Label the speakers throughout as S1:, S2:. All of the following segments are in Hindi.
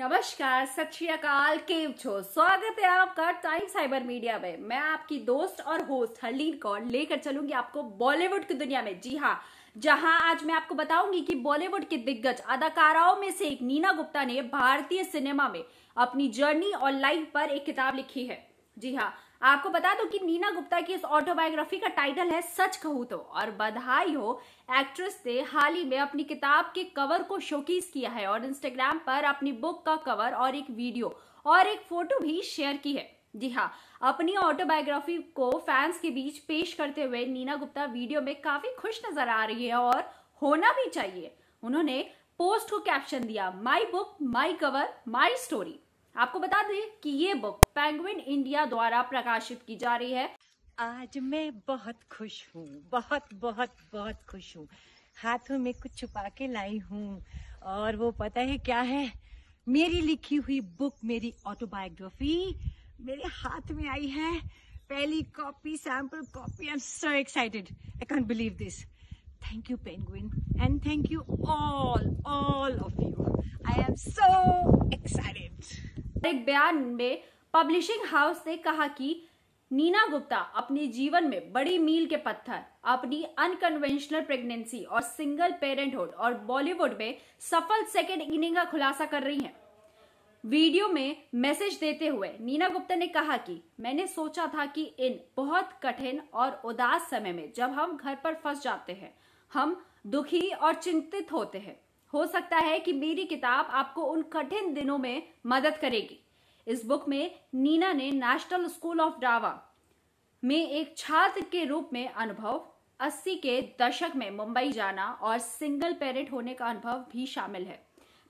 S1: नमस्कार सत श्रीकाल केव छो स्वागत है आपका टाइम साइबर मीडिया में मैं आपकी दोस्त और होस्ट हरलीन कौर लेकर चलूंगी आपको बॉलीवुड की दुनिया में जी हाँ जहां आज मैं आपको बताऊंगी कि बॉलीवुड के दिग्गज अदाकाराओं में से एक नीना गुप्ता ने भारतीय सिनेमा में अपनी जर्नी और लाइफ पर एक किताब लिखी है जी हाँ आपको बता दो कि नीना गुप्ता की इस ऑटोबायोग्राफी का टाइटल है सच कहू तो और बधाई हो एक्ट्रेस ने हाल ही में अपनी किताब के कवर को शोकेस किया है और इंस्टाग्राम पर अपनी बुक का कवर और एक वीडियो और एक फोटो भी शेयर की है जी हाँ अपनी ऑटोबायोग्राफी को फैंस के बीच पेश करते हुए नीना गुप्ता वीडियो में काफी खुश नजर आ रही है और होना भी चाहिए उन्होंने पोस्ट को कैप्शन दिया my book my cover my story आपको बता दें कि ये बुक पैंगविन इंडिया द्वारा प्रकाशित की जा रही है आज मैं बहुत
S2: खुश हूँ बहुत बहुत बहुत खुश हूँ हाथों में कुछ छुपा के लाई हूँ और वो पता है क्या है मेरी लिखी हुई बुक मेरी ऑटोबायोग्राफी मेरे हाथ में आई है पहली copy sample copy I am so excited I can't believe this thank you Penguin and thank you all
S1: all of you I am so एक बयान में पब्लिशिंग हाउस ने कहा कि नीना गुप्ता अपने जीवन में बड़ी मील के पत्थर अपनी अनकन्वेंशनल प्रेगनेंसी और सिंगल पेरेंटहुड और बॉलीवुड में सफल सेकेंड इनिंग का खुलासा कर रही हैं। वीडियो में मैसेज देते हुए नीना गुप्ता ने कहा कि मैंने सोचा था कि इन बहुत कठिन और उदास समय में जब हम घर पर फंस जाते हैं हम दुखी और चिंतित होते हैं हो सकता है कि मेरी किताब आपको उन कठिन दिनों में मदद करेगी इस बुक में नीना ने नेशनल स्कूल ऑफ डावा में एक छात्र के रूप में अनुभव 80 के दशक में मुंबई जाना और सिंगल पेरेंट होने का अनुभव भी शामिल है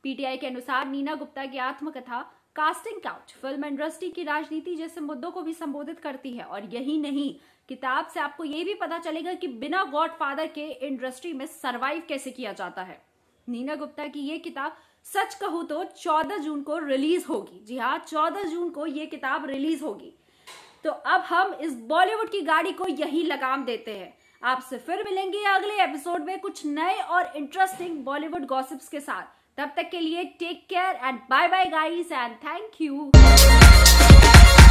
S1: पीटीआई के अनुसार नीना गुप्ता की आत्मकथा कास्टिंग काउच फिल्म इंडस्ट्री की राजनीति जैसे मुद्दों को भी संबोधित करती है और यही नहीं किताब से आपको ये भी पता चलेगा कि बिना गॉड फादर के इंडस्ट्री में सरवाइव कैसे किया जाता है नीना गुप्ता की ये किताब सच कहू तो 14 जून को रिलीज होगी जी हाँ 14 जून को ये किताब रिलीज होगी तो अब हम इस बॉलीवुड की गाड़ी को यही लगाम देते हैं आपसे फिर मिलेंगे अगले एपिसोड में कुछ नए और इंटरेस्टिंग बॉलीवुड गॉसिप्स के साथ तब तक के लिए take care and bye bye guys and thank you